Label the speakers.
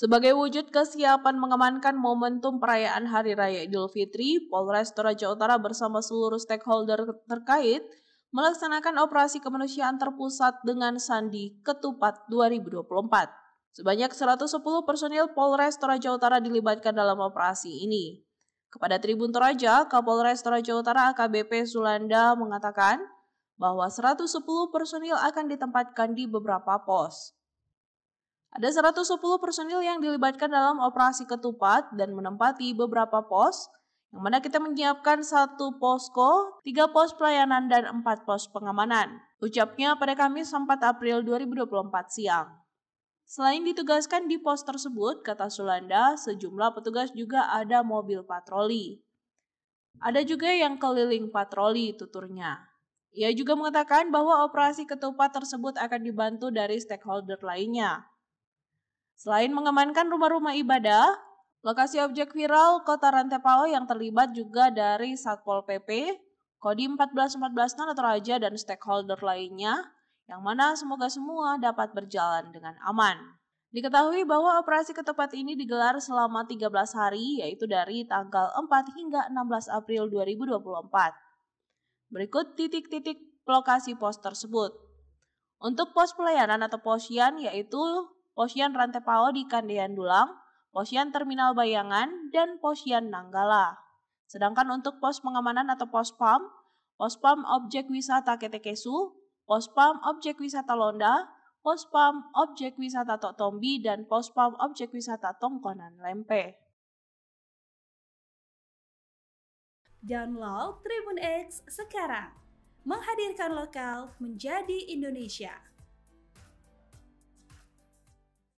Speaker 1: Sebagai wujud kesiapan mengamankan momentum perayaan Hari Raya Idul Fitri, Polres Toraja Utara bersama seluruh stakeholder terkait melaksanakan operasi kemanusiaan terpusat dengan Sandi Ketupat 2024. Sebanyak 110 personil Polres Toraja Utara dilibatkan dalam operasi ini. Kepada Tribun Toraja, Kapolres Toraja Utara AKBP Sulanda mengatakan bahwa 110 personil akan ditempatkan di beberapa pos. Ada 110 personil yang dilibatkan dalam operasi ketupat dan menempati beberapa pos, yang mana kita menyiapkan satu posko, tiga pos pelayanan, dan empat pos pengamanan. Ucapnya pada Kamis 4 April 2024 siang. Selain ditugaskan di pos tersebut, kata Sulanda, sejumlah petugas juga ada mobil patroli. Ada juga yang keliling patroli, tuturnya. Ia juga mengatakan bahwa operasi ketupat tersebut akan dibantu dari stakeholder lainnya. Selain mengamankan rumah-rumah ibadah, lokasi objek viral Kota Rantepao yang terlibat juga dari Satpol PP, Kodim 1414 Toraja dan stakeholder lainnya, yang mana semoga semua dapat berjalan dengan aman. Diketahui bahwa operasi ketupat ini digelar selama 13 hari, yaitu dari tanggal 4 hingga 16 April 2024. Berikut titik-titik lokasi pos tersebut. Untuk pos pelayanan atau posyan yaitu Rantai Pao di Kandean Dulang, Posian Terminal Bayangan, dan Posian Nanggala. Sedangkan untuk pos pengamanan atau pos PAM, pos PAM Objek Wisata Ketekesu, pos PAM Objek Wisata Londa, pos PAM Objek Wisata Tok Tombi, dan pos PAM Objek Wisata Tongkonan Lempe. Download Tribun X sekarang. Menghadirkan lokal menjadi Indonesia.